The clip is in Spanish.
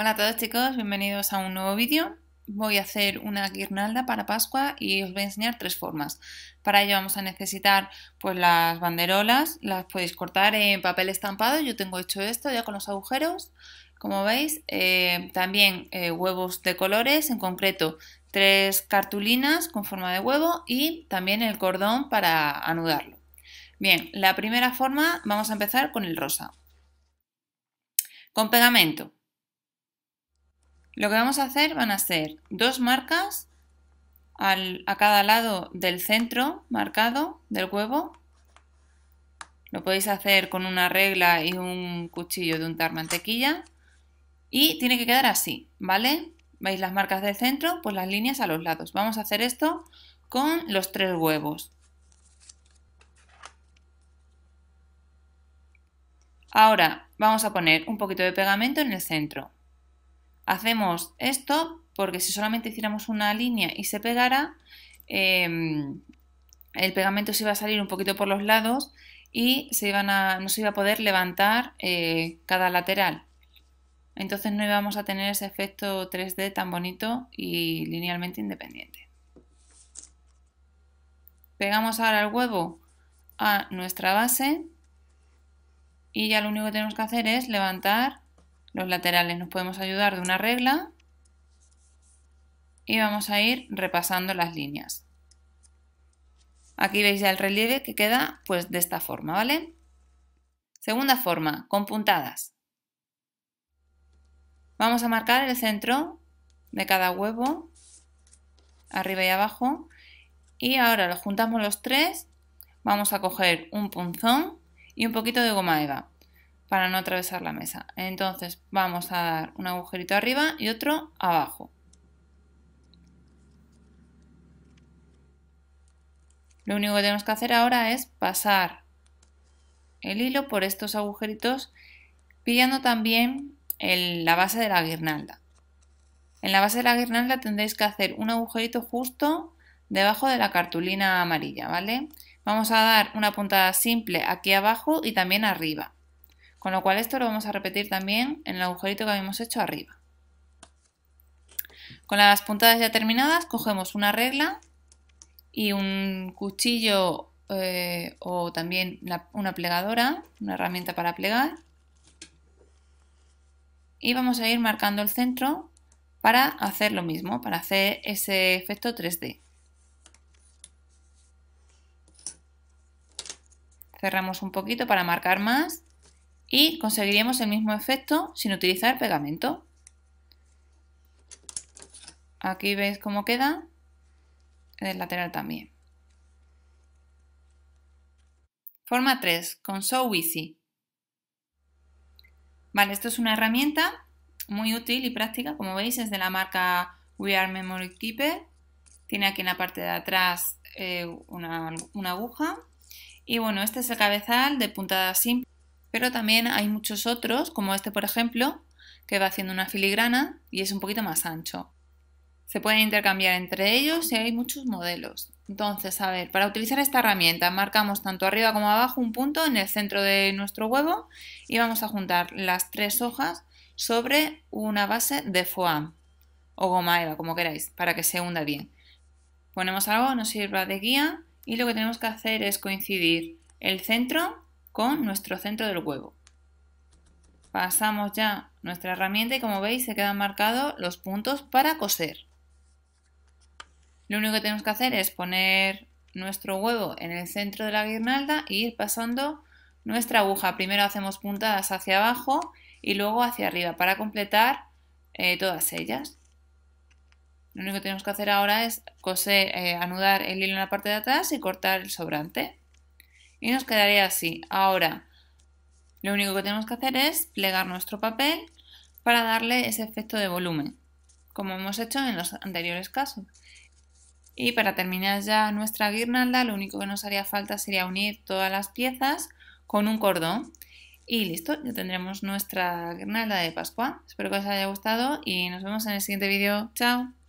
Hola a todos chicos, bienvenidos a un nuevo vídeo. Voy a hacer una guirnalda para Pascua y os voy a enseñar tres formas. Para ello vamos a necesitar pues las banderolas, las podéis cortar en papel estampado, yo tengo hecho esto ya con los agujeros, como veis. Eh, también eh, huevos de colores, en concreto tres cartulinas con forma de huevo y también el cordón para anudarlo. Bien, la primera forma vamos a empezar con el rosa. Con pegamento. Lo que vamos a hacer van a ser dos marcas a cada lado del centro marcado del huevo. Lo podéis hacer con una regla y un cuchillo de untar mantequilla. Y tiene que quedar así, ¿vale? ¿Veis las marcas del centro? Pues las líneas a los lados. Vamos a hacer esto con los tres huevos. Ahora vamos a poner un poquito de pegamento en el centro hacemos esto porque si solamente hiciéramos una línea y se pegara, em, el pegamento se iba a salir un poquito por los lados y se a, no se iba a poder levantar eh, cada lateral. Entonces no íbamos a tener ese efecto 3D tan bonito y linealmente independiente. Pegamos ahora el huevo a nuestra base y ya lo único que tenemos que hacer es levantar los laterales nos podemos ayudar de una regla y vamos a ir repasando las líneas. Aquí veis ya el relieve que queda pues de esta forma, ¿vale? Segunda forma, con puntadas. Vamos a marcar el centro de cada huevo, arriba y abajo. Y ahora lo juntamos los tres, vamos a coger un punzón y un poquito de goma eva para no atravesar la mesa. Entonces vamos a dar un agujerito arriba y otro abajo. Lo único que tenemos que hacer ahora es pasar el hilo por estos agujeritos pillando también la base de la guirnalda. En la base de la guirnalda tendréis que hacer un agujerito justo debajo de la cartulina amarilla, ¿vale? Vamos a dar una puntada simple aquí abajo y también arriba. Con lo cual esto lo vamos a repetir también en el agujerito que habíamos hecho arriba. Con las puntadas ya terminadas cogemos una regla y un cuchillo eh, o también una plegadora, una herramienta para plegar. Y vamos a ir marcando el centro para hacer lo mismo, para hacer ese efecto 3D. Cerramos un poquito para marcar más y conseguiríamos el mismo efecto sin utilizar pegamento. Aquí veis cómo queda el lateral también. Forma 3, con Show Easy. Vale, esto es una herramienta muy útil y práctica, como veis, es de la marca We Are Memory Keeper. Tiene aquí en la parte de atrás eh, una, una aguja. Y bueno, este es el cabezal de puntada simple. Pero también hay muchos otros, como este por ejemplo, que va haciendo una filigrana y es un poquito más ancho. Se pueden intercambiar entre ellos y hay muchos modelos. Entonces, a ver, para utilizar esta herramienta marcamos tanto arriba como abajo un punto en el centro de nuestro huevo y vamos a juntar las tres hojas sobre una base de foam o goma eva, como queráis, para que se hunda bien. Ponemos algo nos sirva de guía y lo que tenemos que hacer es coincidir el centro con nuestro centro del huevo. Pasamos ya nuestra herramienta y como veis se quedan marcados los puntos para coser. Lo único que tenemos que hacer es poner nuestro huevo en el centro de la guirnalda e ir pasando nuestra aguja. Primero hacemos puntadas hacia abajo y luego hacia arriba para completar eh, todas ellas. Lo único que tenemos que hacer ahora es coser, eh, anudar el hilo en la parte de atrás y cortar el sobrante y nos quedaría así. Ahora, lo único que tenemos que hacer es plegar nuestro papel para darle ese efecto de volumen, como hemos hecho en los anteriores casos. Y para terminar ya nuestra guirnalda, lo único que nos haría falta sería unir todas las piezas con un cordón. Y listo, ya tendremos nuestra guirnalda de Pascua. Espero que os haya gustado y nos vemos en el siguiente vídeo. ¡Chao!